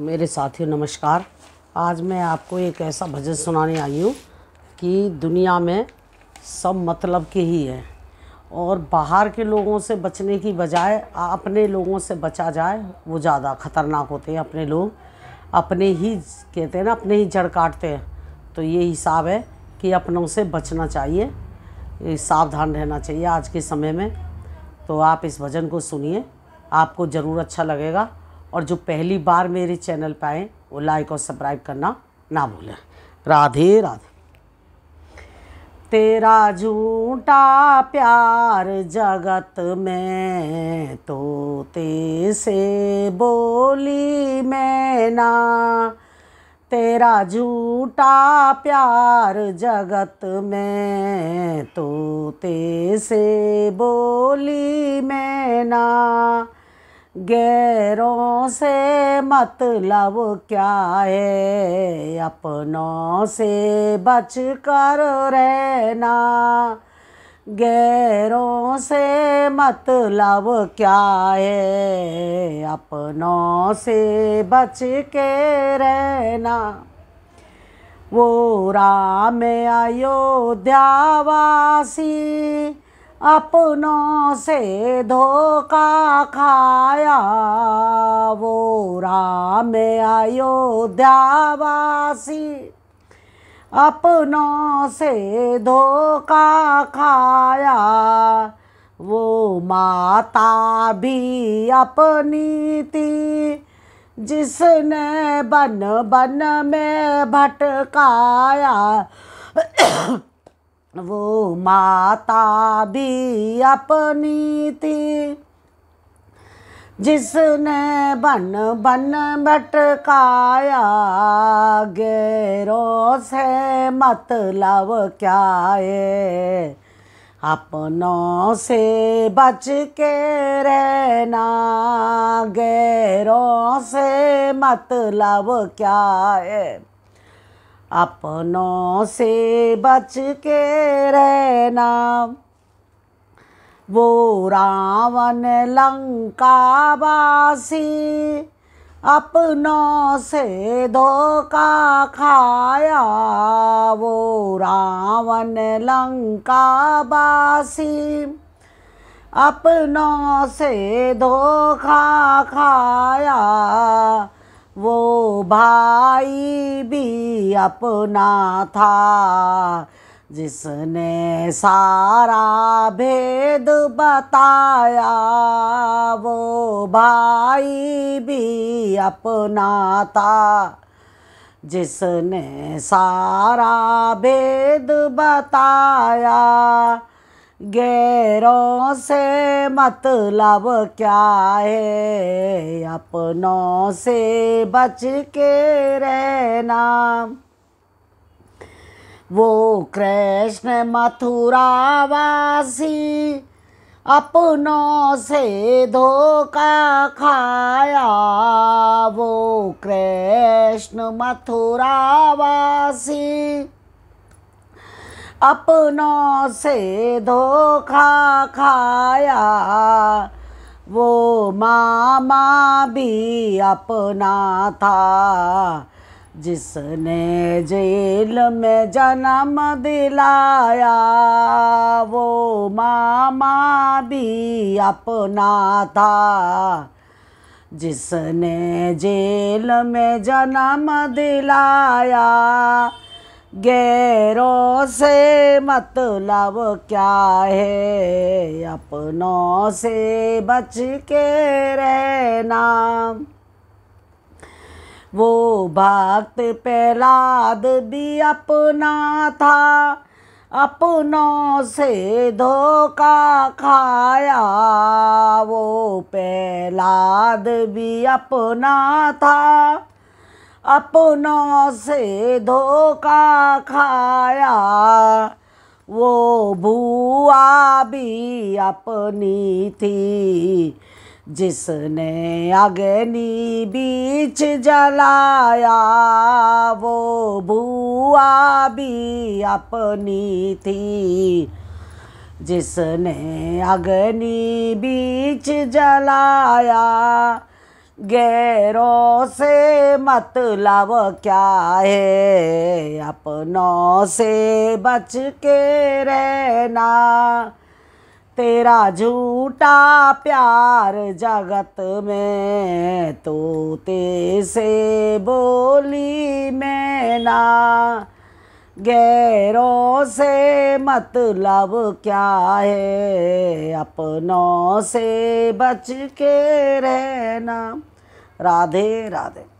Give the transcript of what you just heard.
मेरे साथियों नमस्कार आज मैं आपको एक ऐसा भजन सुनाने आई हूँ कि दुनिया में सब मतलब के ही है और बाहर के लोगों से बचने की बजाय अपने लोगों से बचा जाए वो ज़्यादा ख़तरनाक होते हैं अपने लोग अपने ही कहते हैं ना अपने ही जड़ काटते हैं तो ये हिसाब है कि अपनों से बचना चाहिए सावधान रहना चाहिए आज के समय में तो आप इस भजन को सुनिए आपको ज़रूर अच्छा लगेगा और जो पहली बार मेरे चैनल पर आए वो लाइक और सब्सक्राइब करना ना भूलें राधे राधे तेरा झूठा प्यार जगत में तो से बोली मैं ना तेरा झूठा प्यार जगत में तो ते से बोली मैं ना गैरों से मतलब क्या है अपनों से बच कर रहना गैरों से मतलब क्या है अपनों से बच के रहना वो राम अयोध्यावासी अपनों से धोखा खाया वो राम अयोध्या वासी अपनों से धोखा खाया वो माता भी अपनी थी जिसने बन बन में भटकाया वो माता भी अपनी थी जिसने बन बन भटकाया गेरो से मतलब क्या है अपनों से बच के रहना गेरों से मतलब क्या है अपनों से बच के रहना वो रावण लंका बासी अपनों से धोखा खाया वो रावण लंका बासी अपनों से धोखा खाया वो भाई भी अपना था जिसने सारा भेद बताया वो भाई भी अपना था जिसने सारा भेद बताया गैरों से मतलब क्या है अपनों से बच के रहना वो कृष्ण मथुरा वासी अपनों से धोखा खाया वो कृष्ण मथुरा वासी अपनों से धोखा खाया वो मामा भी अपना था जिसने जेल में जन्म दिलाया वो मामा भी अपना था जिसने जेल में जन्म दिलाया गैरों से मतलब क्या है अपनों से बच के रहना वो भक्त प्रहलाद भी अपना था अपनों से धोखा खाया वो प्रहलाद भी अपना था अपनों से धोखा खाया वो बुआ भी अपनी थी जिसने अग्नि बीच जलाया वो बुआ भी अपनी थी जिसने अग्नि बीच जलाया गैरों से मतलब क्या है अपनों से बच के रहना तेरा झूठा प्यार जगत में तोते से बोली मैं ना गैरों से मतलब क्या है अपनों से बच के रहना राधे राधे